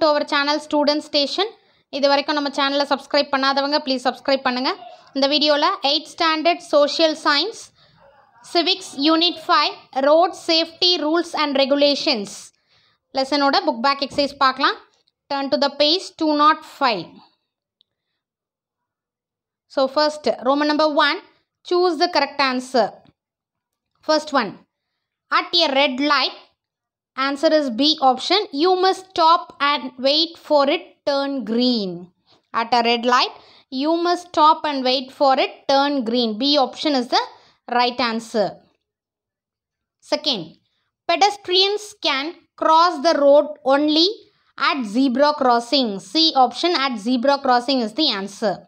to our channel student station இது வரைக்கும் நம்ம சேனலை சப்ஸ்கிரைப் பண்ணாதவங்க ப்ளீஸ் சப்ஸ்கிரைப் பண்ணுங்கள் இந்த வீடியோவில் eight standard social science civics unit five road safety rules and regulations லெசனோட புக் பேக் எக்ஸசைஸ் பார்க்கலாம் turn to the page two nought five so first Roman number one choose the correct answer first one at a red light Answer is B option. You must stop and wait for it turn green. At a red light, you must stop and wait for it turn green. B option is the right answer. Second, pedestrians can cross the road only at zebra crossing. C option at zebra crossing is the answer.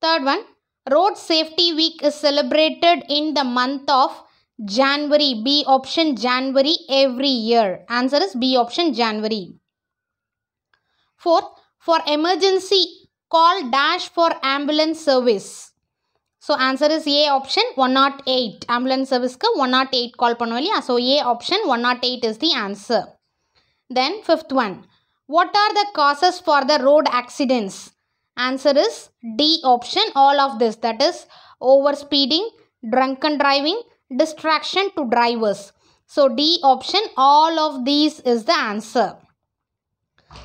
Third one, Road Safety Week is celebrated in the month of January. B option January every year. Answer is B option January. Fourth, for emergency, call dash for ambulance service. So answer is A option 108. Ambulance service ku 108 call பண்ணுவோம் so A option 108 is the answer. Then fifth one. What are the causes for the road accidents? Answer is D option all of this that is over speeding, drunken driving, distraction to drivers. So D option all of these is the answer.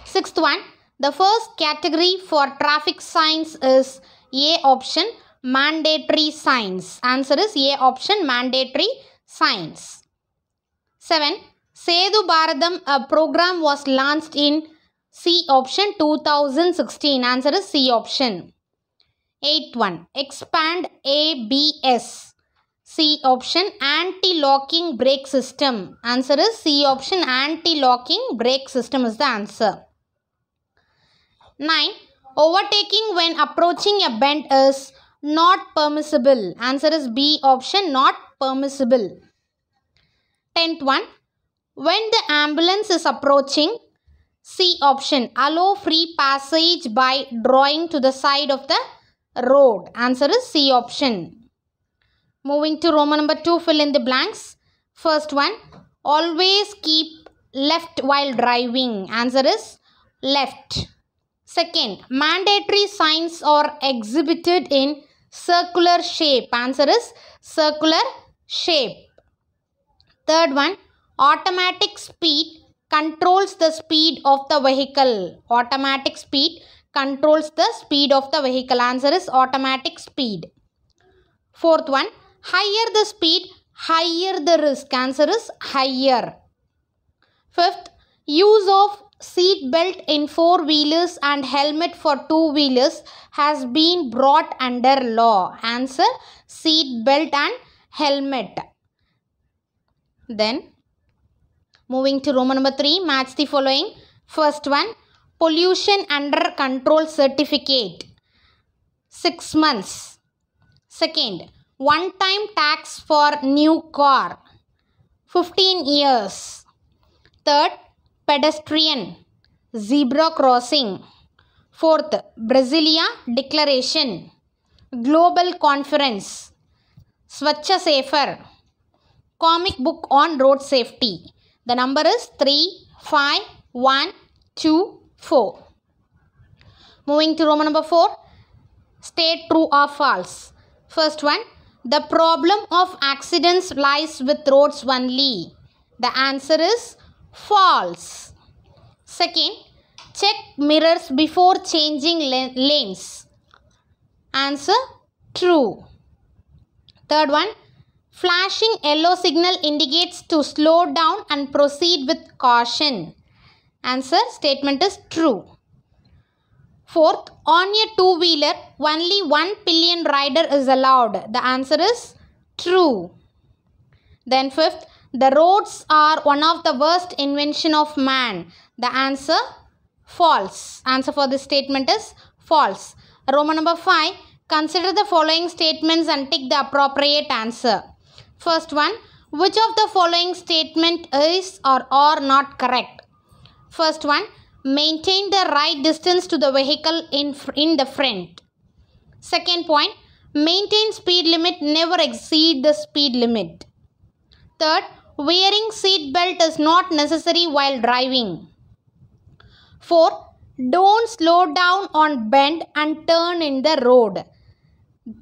Sixth one the first category for traffic signs is A option mandatory signs. Answer is A option mandatory signs. 7. Sedu Bharatam a program was launched in C option 2016. Answer is C option. 8. 1. Expand ABS. C option anti-locking brake system. Answer is C option anti-locking brake system is the answer. 9. Overtaking when approaching a bend is not permissible. Answer is B option not permissible. 10th one. When the ambulance is approaching, C option allow free passage by drawing to the side of the road. Answer is C option. Moving to Roman number 2, fill in the blanks. First one, always keep left while driving. Answer is left. Second, mandatory signs are exhibited in circular shape. Answer is circular shape. Third one, automatic speed controls the speed of the vehicle. Automatic speed controls the speed of the vehicle. Answer is automatic speed. Fourth one, Higher the speed, higher the risk. Answer is higher. Fifth, use of seat belt in four wheelers and helmet for two wheelers has been brought under law. Answer, seat belt and helmet. Then, moving to Roman number 3, match the following. First one, pollution under control certificate. 6 months. Second, one time tax for new car 15 years. Third, pedestrian zebra crossing. Fourth, Brasilia Declaration. Global Conference. Swachh Safer. Comic book on road safety. The number is 3, 5, 1, 2, 4. Moving to Roman number 4. State true or false. First one, the problem of accidents lies with roads only. The answer is false. Second, check mirrors before changing lanes. Answer true. Third one, flashing yellow signal indicates to slow down and proceed with caution. Answer statement is true. Fourth, on a two-wheeler, only one pillion rider is allowed. The answer is true. Then fifth, the roads are one of the worst invention of man. The answer false. Answer for this statement is false. Roman number 5. Consider the following statements and take the appropriate answer. First one. Which of the following statement is or are not correct? First one maintain the right distance to the vehicle in, in the front. Second point, maintain speed limit, never exceed the speed limit. Third, wearing seat belt is not necessary while driving. Fourth, don't slow down on bend and turn in the road.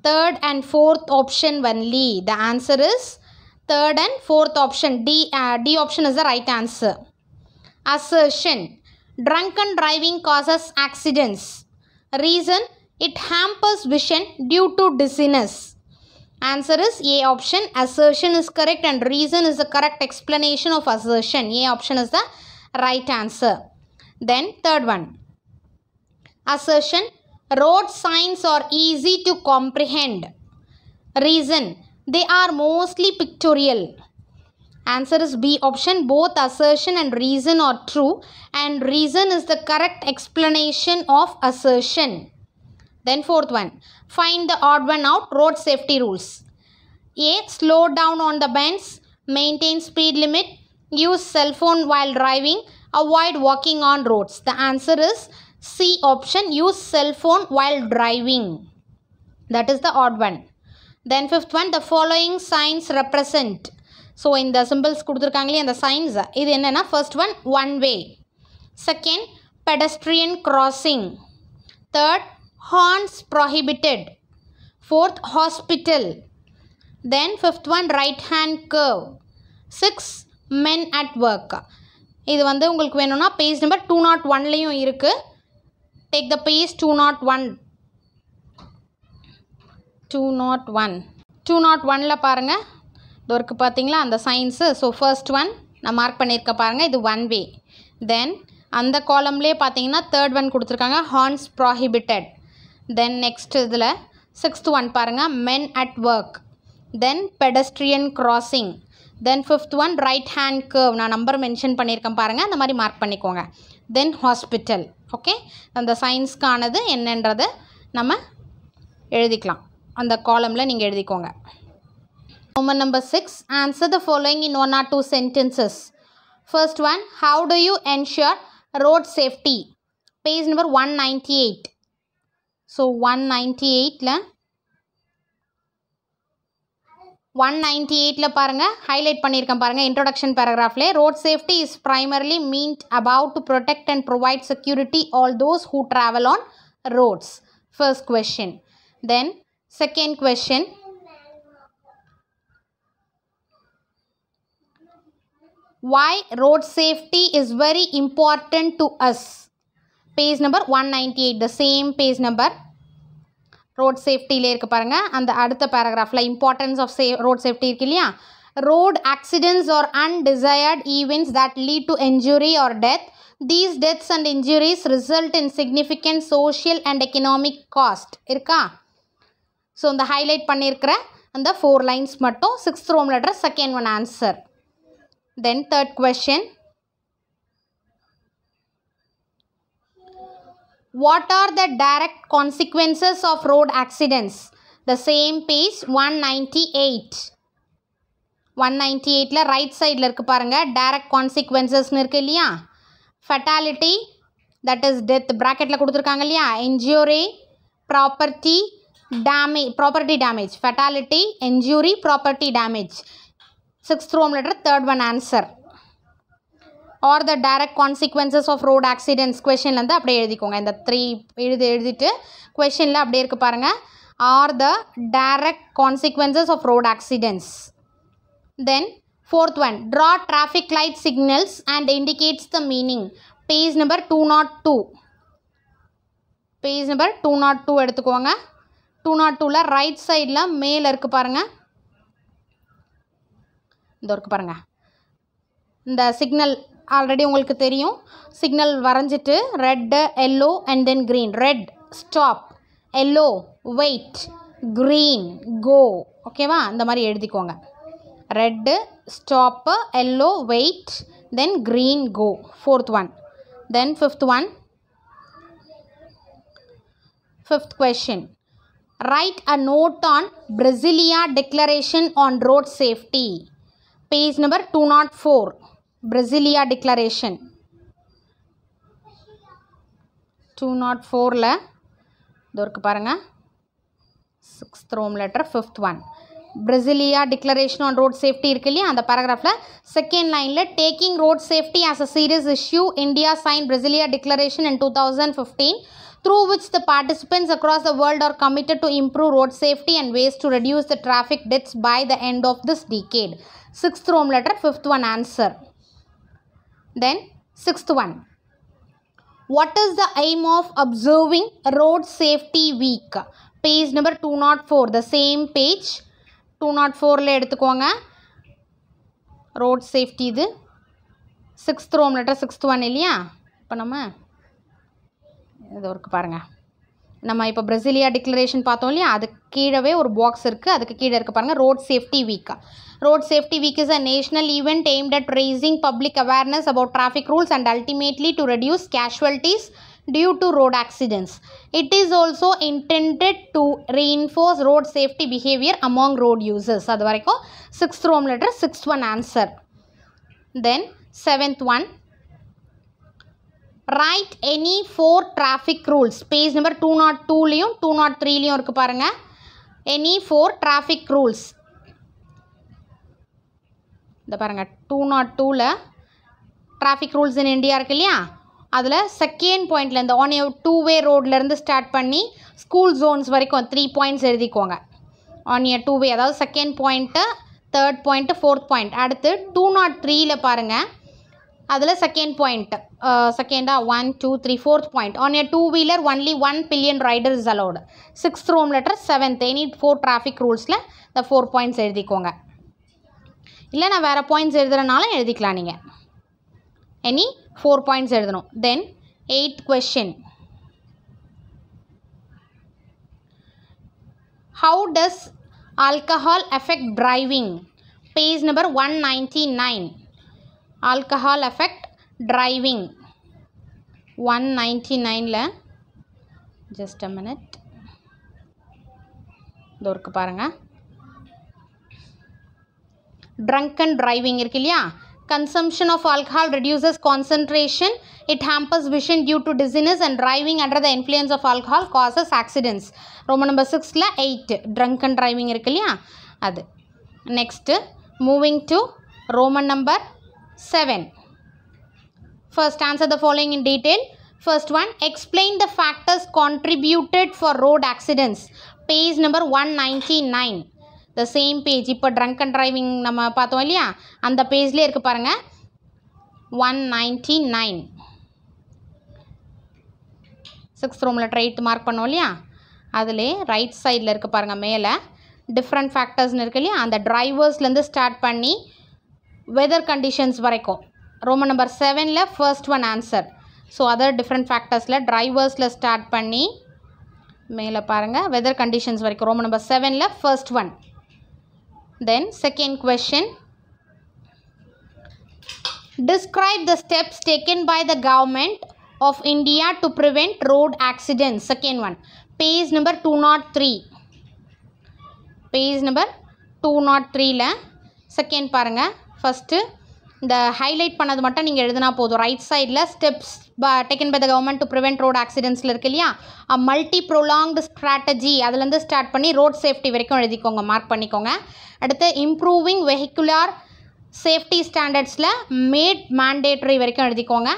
Third and fourth option only. The answer is third and fourth option. D, uh, D option is the right answer. Assertion Drunken driving causes accidents. Reason it hampers vision due to dizziness. Answer is A option. Assertion is correct and reason is the correct explanation of assertion. A option is the right answer. Then third one. Assertion. Road signs are easy to comprehend. Reason. They are mostly pictorial. Answer is B option. Both assertion and reason are true and reason is the correct explanation of assertion. Then fourth one. Find the odd one out. Road safety rules. A. Slow down on the bends. Maintain speed limit. Use cell phone while driving. Avoid walking on roads. The answer is C option. Use cell phone while driving. That is the odd one. Then fifth one. The following signs represent so இந்த symbols கொடுத்துருக்காங்களே அந்த signs இது என்னென்னா first one one way second pedestrian crossing third horns prohibited fourth hospital then fifth one right hand curve six men at work இது வந்து உங்களுக்கு வேணும்னா page number two nought ஒன்லேயும் இருக்குது take the page two nought one two nought one two nought ஒனில் பாருங்கள் இதோ work பார்த்தீங்களா அந்த சயின்ஸு ஸோ ஃபர்ஸ்ட் ஒன் நான் மார்க் பண்ணியிருக்க பாருங்கள் இது ஒன் வே தென் அந்த காலம்லேயே பார்த்தீங்கன்னா தேர்ட் ஒன் கொடுத்துருக்காங்க ஹார்ன்ஸ் ப்ராஹிபிட்டட் தென் நெக்ஸ்ட் இதில் சிக்ஸ்த் ஒன் பாருங்கள் men at work then pedestrian crossing then fifth one right hand curve நான் நம்பர் மென்ஷன் பண்ணியிருக்கேன் பாருங்கள் அந்த மாதிரி மார்க் பண்ணிக்கோங்க தென் ஹாஸ்பிட்டல் ஓகே அந்த சயின்ஸ்க்கானது என்னன்றதை நம்ம எழுதிக்கலாம் அந்த காலமில் நீங்கள் எழுதிக்கோங்க Roman number 6. Answer the following in one or two sentences. First one. How do you ensure road safety? Page number 198. So 198 la. 198 la highlight paranga introduction paragraph le road safety is primarily meant about to protect and provide security all those who travel on roads. First question. Then second question why road why is very is to as page number one number eight the same page number road சேஃப்டியிலே இருக்குது பாருங்கள் அந்த அடுத்த பேராகிராஃபில் importance of say road safety இருக்கு இல்லையா road accidents are undesired events that lead to injury or death these deaths and injuries result in significant social and economic cost இருக்கா so இந்த ஹைலைட் பண்ணியிருக்கிற அந்த ஃபோர் லைன்ஸ் மட்டும் sixth Roman letter second one answer Then third question. What are the direct consequences of road accidents? The same page 198. எயிட்டில் right சைடில் இருக்குது பாருங்கள் direct கான்சிக்வன்சஸ்னு இருக்குது இல்லையா ஃபெட்டாலிட்டி தட் இஸ் டெத் ப்ராக்கெட்டில் கொடுத்துருக்காங்க இல்லையா injury property damage property damage fatality injury property damage sixth Roman letter third one answer are the direct consequences of road accidents கொஷின்லேருந்து அப்படியே எழுதிக்கோங்க இந்த த்ரீ எழுதி எழுதிட்டு கொஷினில் அப்படியே இருக்கு பாருங்கள் are the direct consequences of road accidents then fourth one draw traffic light signals and indicates the meaning page number two nought two page number two nought two எடுத்துக்கோங்க டூ நாட் oh டூவில் right சைடில் மேலே இருக்குது பாருங்கள் இந்த work பாருங்கள் இந்த signal already உங்களுக்கு தெரியும் சிக்னல் வரைஞ்சிட்டு red yellow and then green red stop yellow wait green go ஓகேவா இந்த மாதிரி எழுதிக்கோங்க red stop yellow wait then green go fourth one then fifth one fifth question write a note on Brasilia declaration on road safety number two four number declaration two nought ஃபோரில் இது இருக்கு பாருங்கள் sixth Roman letter fifth one Brasilia declaration on road safety இருக்கு இல்லையா அந்த பேராகிராஃபில் second லைனில் taking road safety as a serious issue India sign Brasilia declaration in two thousand fifteen through which the participants across the world are committed to improve road safety and ways to reduce the traffic deaths by the end of this decade. Sixth Rome letter, fifth one answer. Then sixth one. What is the aim of observing road safety week? Page number 204, the same page. 204ல எடுத்துக்கோங்க Road safety. இது sixth Roman letter, sixth one. இல்லையா இப்போ நம்ம இது இருக்குது பாருங்கள் நம்ம இப்போ பிரசிலியா டிக்ளரேஷன் பார்த்தோம் இல்லையா அதுக்கு கீழவே ஒரு பாக்ஸ் இருக்குது அதுக்கு கீழே இருக்குது பாருங்கள் ரோட் சேஃப்டி வீக்கா road safety week is a national event aimed at raising public awareness about traffic rules and ultimately to reduce casualties due to road accidents it is also intended to reinforce road safety behaviour among road users அது வரைக்கும் sixth Roman letter sixth one answer then seventh one write any four traffic rules page number two nought டூலேயும் two nought த்ரீலேயும் இருக்குது பாருங்கள் any four traffic rules இந்த பாருங்கள் two nought டூவில் traffic rules in India இருக்கு இல்லையா அதில் செகண்ட் பாயிண்டில் இந்த ஆன் டூ வே ரோட்லேருந்து ஸ்டார்ட் பண்ணி ஸ்கூல் ஜோன்ஸ் வரைக்கும் த்ரீ பாயிண்ட்ஸ் எழுதிக்கோங்க ஆன் இயர் டூ வே அதாவது second point third point fourth point அடுத்து டூ நாட் த்ரீயில் பாருங்கள் அதில் செகண்ட் பாயிண்ட் செகண்டா one two three fourth point on a two wheeler only one pillion rider is allowed sixth Roman letter seventh any four traffic ரூல்ஸில் இந்த four points எழுதிக்கோங்க இல்லை நான் வேறு பாயிண்ட்ஸ் எழுதுறனாலும் எழுதிக்கலாம் நீங்கள் எனி ஃபோர் பாயிண்ட்ஸ் எழுதணும் then eight question how does alcohol effect driving page number one ninety nine alcohol effect driving one ninety நைனில் ஜஸ்ட் அ மினிட் இதோ இருக்குது பாருங்கள் ட்ரங்க் அண்ட் ட்ரைவிங் இருக்கு இல்லையா consumption of alcohol reduces concentration it hampers vision due to dizziness and driving under the influence of alcohol causes accidents ரொம்ப number சிக்ஸில் eight drunk and driving இருக்கு இல்லையா அது next moving to Roman number 7. First answer the following in detail. First one, explain the factors contributed for road accidents. Page number 199. The same page இப்போ drunk and driving நம்ம பார்த்தோம் இல்லையா அந்த பேஜ்லேயே இருக்குது பாருங்கள் ஒன் நைன்டி நைன் சிக்ஸ்த் ரூமில் ட்ரைட் மார்க் பண்ணோம் இல்லையா அதிலே ரைட் சைடில் இருக்குது பாருங்கள் மேலே டிஃப்ரெண்ட் ஃபேக்டர்ஸ்னு இருக்கு இல்லையா அந்த டிரைவர்ஸ்லேருந்து ஸ்டார்ட் பண்ணி weather conditions varaikkum roman number 7 la first one answer so other different factors la drivers la start panni mele paranga weather conditions varaikkum roman number 7 la first one then second question describe the steps taken by the government of india to prevent road accidents second one page number two not oh three. page number two not oh three la second paranga first இந்த highlight பண்ணது மட்டும் நீங்கள் எழுதினா போதும் right சைடில் steps taken by the government to prevent road ஆக்சிடென்ட்ஸில் இருக்கு இல்லையா மல்டி ப்ரொலாங்டு ஸ்ட்ராட்டஜி அதுலேருந்து ஸ்டார்ட் பண்ணி ரோட் சேஃப்டி வரைக்கும் எழுதிக்கோங்க மார்க் பண்ணிக்கோங்க அடுத்து இம்ப்ரூவிங் வெஹிக்குலார் சேஃப்டி ஸ்டாண்டர்ட்ஸில் மேட் மேண்டேட்ரி வரைக்கும் எழுதிக்கோங்க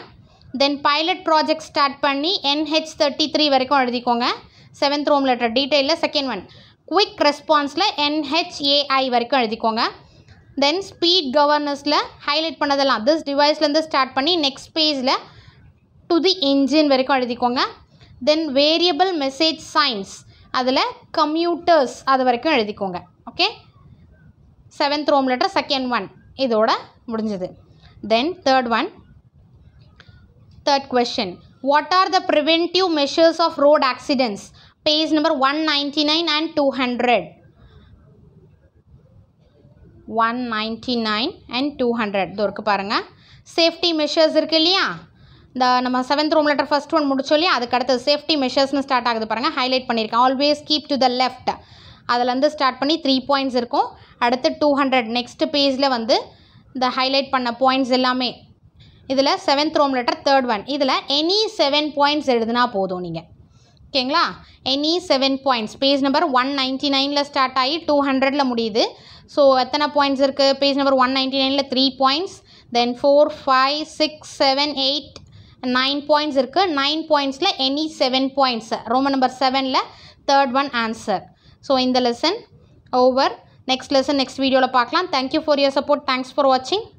தென் பைலட் ப்ராஜெக்ட் ஸ்டார்ட் பண்ணி என்ஹெச் தேர்ட்டி த்ரீ வரைக்கும் எழுதிக்கோங்க செவன்த் ரோம் லெட்டர் டீட்டெயிலில் செகண்ட் ஒன் குவிக் ரெஸ்பான்ஸில் என்ஹெச்ஏஐ வரைக்கும் எழுதிக்கோங்க தென் ஸ்பீட் கவர்னஸில் ஹைலைட் பண்ணதெல்லாம் திஸ் டிவைஸ்லேருந்து ஸ்டார்ட் பண்ணி நெக்ஸ்ட் பேஜில் டு தி இன்ஜின் வரைக்கும் எழுதிக்கோங்க தென் வேரியபிள் மெசேஜ் சைன்ஸ் அதில் கம்யூட்டர்ஸ் அது வரைக்கும் எழுதிக்கோங்க okay seventh Rome letter second one இதோட முடிஞ்சது then third one third question what are the preventive measures of road accidents page number one ninety nine and two hundred one ninety nine and two hundred measures இருக்குது பாருங்கள் safety measures இருக்குது இல்லையா இந்த நம்ம seventh Roman letter first one முடிச்சோம் இல்லையா அதுக்கு அடுத்தது சேஃப்டி மெஷர்ஸ்னு ஸ்டார்ட் ஆகுது பாருங்கள் ஹைலைட் பண்ணியிருக்கேன் always keep to the left அதுலேருந்து ஸ்டார்ட் பண்ணி த்ரீ பாயிண்ட்ஸ் இருக்கும் அடுத்து டூ ஹண்ட்ரட் pageல பேஜில் வந்து இந்த ஹைலைட் பண்ண பாயிண்ட்ஸ் எல்லாமே இதில் seventh Rome letter third one இதில் எனி செவன் பாயிண்ட்ஸ் எடுதுனா போதும் நீங்கள் ஓகேங்களா any seven points page number one ninety நைனில் ஸ்டார்ட் ஆகி டூ ஹண்ட்ரடில் முடியுது ஸோ எத்தனை பாயிண்ட்ஸ் இருக்குது பேஜ் நம்பர் ஒன் நைன்ட்டி நைனில் three points then four five six seven eight nine points இருக்குது நைன் பாயிண்ட்ஸில் any seven points Roman number செவனில் தேர்ட் ஒன் ஆன்சர் ஸோ இந்த lesson over next lesson next வீடியோவில் பார்க்கலாம் thank you for your support thanks for வாட்சிங்